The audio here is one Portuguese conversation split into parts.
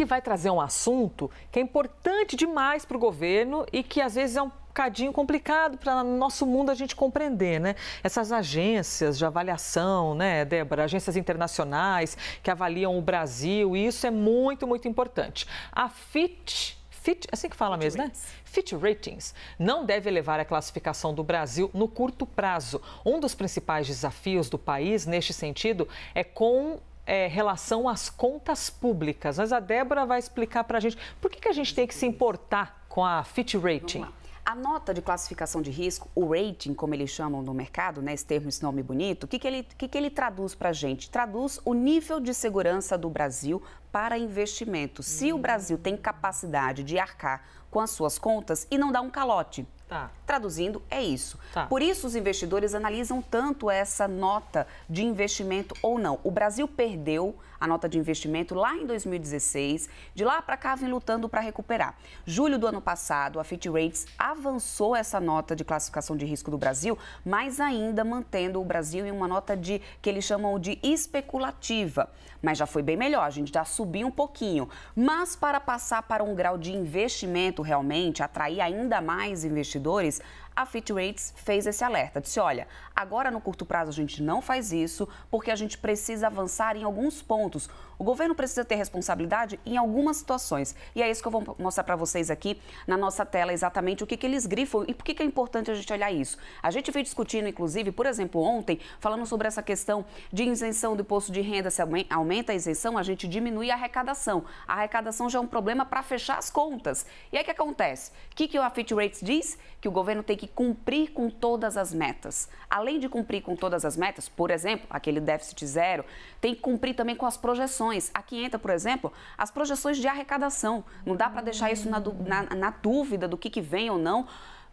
que vai trazer um assunto que é importante demais para o governo e que às vezes é um bocadinho complicado para nosso mundo a gente compreender, né? Essas agências de avaliação, né, Débora? Agências internacionais que avaliam o Brasil, e isso é muito, muito importante. A FIT. Fitch, é assim que fala mesmo, né? ratings. né? Fit Ratings não deve elevar a classificação do Brasil no curto prazo. Um dos principais desafios do país neste sentido é com é, relação às contas públicas. Mas a Débora vai explicar para a gente por que, que a gente tem que se importar com a Fitch Rating. A nota de classificação de risco, o rating, como eles chamam no mercado, né, esse termo, esse nome bonito, o que, que, ele, que, que ele traduz para a gente? Traduz o nível de segurança do Brasil para investimento. Se o Brasil tem capacidade de arcar com as suas contas e não dar um calote, Tá. Traduzindo, é isso. Tá. Por isso, os investidores analisam tanto essa nota de investimento ou não. O Brasil perdeu a nota de investimento lá em 2016, de lá para cá vem lutando para recuperar. Julho do ano passado, a Fitch Rates avançou essa nota de classificação de risco do Brasil, mas ainda mantendo o Brasil em uma nota de que eles chamam de especulativa. Mas já foi bem melhor, a gente já subiu um pouquinho. Mas para passar para um grau de investimento realmente, atrair ainda mais investidores, investidores, a Fitrates fez esse alerta. Disse: olha, agora no curto prazo a gente não faz isso, porque a gente precisa avançar em alguns pontos o governo precisa ter responsabilidade em algumas situações. E é isso que eu vou mostrar para vocês aqui na nossa tela, exatamente o que, que eles grifam e por que, que é importante a gente olhar isso. A gente veio discutindo, inclusive, por exemplo, ontem, falando sobre essa questão de isenção do imposto de renda. Se aumenta a isenção, a gente diminui a arrecadação. A arrecadação já é um problema para fechar as contas. E aí o que acontece? O que, que o Afit Rates diz? Que o governo tem que cumprir com todas as metas. Além de cumprir com todas as metas, por exemplo, aquele déficit zero, tem que cumprir também com as projeções projeções. Aqui entra, por exemplo, as projeções de arrecadação. Não dá para deixar isso na, na, na dúvida do que, que vem ou não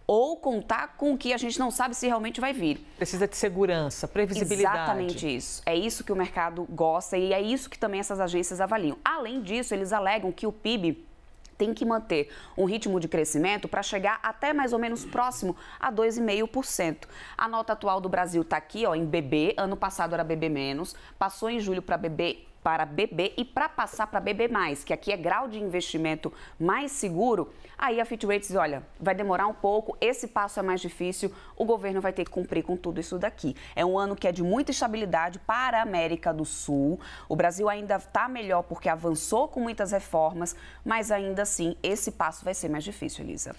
ou contar com o que a gente não sabe se realmente vai vir. Precisa de segurança, previsibilidade. Exatamente isso. É isso que o mercado gosta e é isso que também essas agências avaliam. Além disso, eles alegam que o PIB tem que manter um ritmo de crescimento para chegar até mais ou menos próximo a 2,5%. A nota atual do Brasil está aqui, ó, em BB. Ano passado era BB menos, passou em julho para BB para BB e para passar para BB+, que aqui é grau de investimento mais seguro, aí a Fitch Rates, olha, vai demorar um pouco, esse passo é mais difícil, o governo vai ter que cumprir com tudo isso daqui. É um ano que é de muita estabilidade para a América do Sul. O Brasil ainda está melhor porque avançou com muitas reformas, mas ainda assim esse passo vai ser mais difícil, Elisa.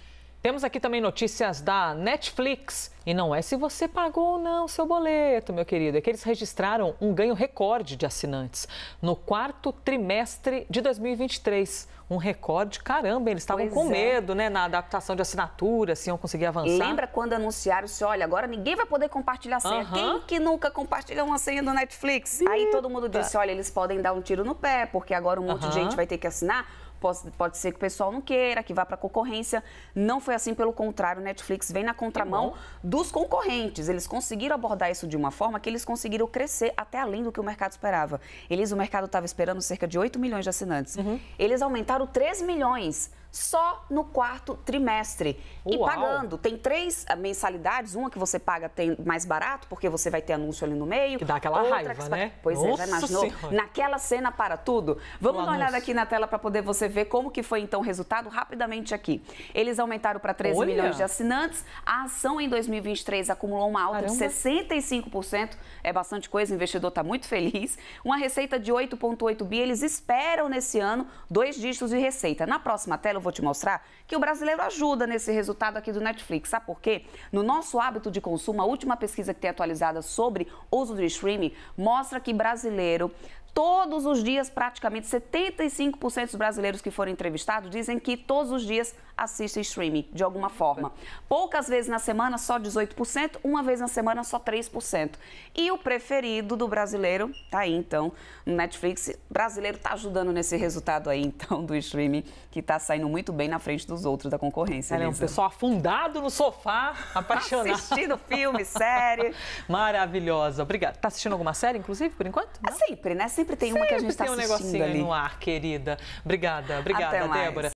Temos aqui também notícias da Netflix. E não é se você pagou ou não seu boleto, meu querido. É que eles registraram um ganho recorde de assinantes no quarto trimestre de 2023. Um recorde, caramba, eles estavam com é. medo, né, na adaptação de assinatura, se iam conseguir avançar. Lembra quando anunciaram, se olha, agora ninguém vai poder compartilhar senha. Quem que nunca compartilha uma senha do Netflix? Eita. Aí todo mundo disse, olha, eles podem dar um tiro no pé, porque agora um monte de gente vai ter que assinar Pode, pode ser que o pessoal não queira, que vá para concorrência. Não foi assim, pelo contrário, o Netflix vem na contramão dos concorrentes. Eles conseguiram abordar isso de uma forma que eles conseguiram crescer até além do que o mercado esperava. Eles, o mercado estava esperando cerca de 8 milhões de assinantes. Uhum. Eles aumentaram 3 milhões só no quarto trimestre. Uau. E pagando, tem três eh, mensalidades, uma que você paga tem mais barato, porque você vai ter anúncio ali no meio. Que dá aquela raiva, que... né? Pois é, Nossa é, já imaginou? Senhora. Naquela cena para tudo. Vamos dar uma olhada aqui na tela para poder você ver como que foi então o resultado rapidamente aqui. Eles aumentaram para 13 Olha. milhões de assinantes. A ação em 2023 acumulou uma alta Caramba. de 65%, é bastante coisa, o investidor está muito feliz. Uma receita de 8.8 bi, eles esperam nesse ano dois dígitos de receita. Na próxima tela eu vou te mostrar que o brasileiro ajuda nesse resultado aqui do Netflix. Sabe por quê? No nosso hábito de consumo, a última pesquisa que tem atualizada sobre uso do streaming mostra que brasileiro todos os dias, praticamente 75% dos brasileiros que foram entrevistados dizem que todos os dias assistem streaming, de alguma forma. Poucas vezes na semana, só 18%, uma vez na semana, só 3%. E o preferido do brasileiro, tá aí então, no Netflix, o brasileiro tá ajudando nesse resultado aí então do streaming, que tá saindo muito bem na frente dos outros da concorrência. É, o pessoal afundado no sofá, apaixonado. Assistindo filme, série. Maravilhosa, obrigada. Tá assistindo alguma série, inclusive, por enquanto? Não? Sempre, né? Sempre Sempre tem sempre uma que a gente está assistindo ali. tem um negocinho ali. no ar, querida. Obrigada, obrigada, Débora.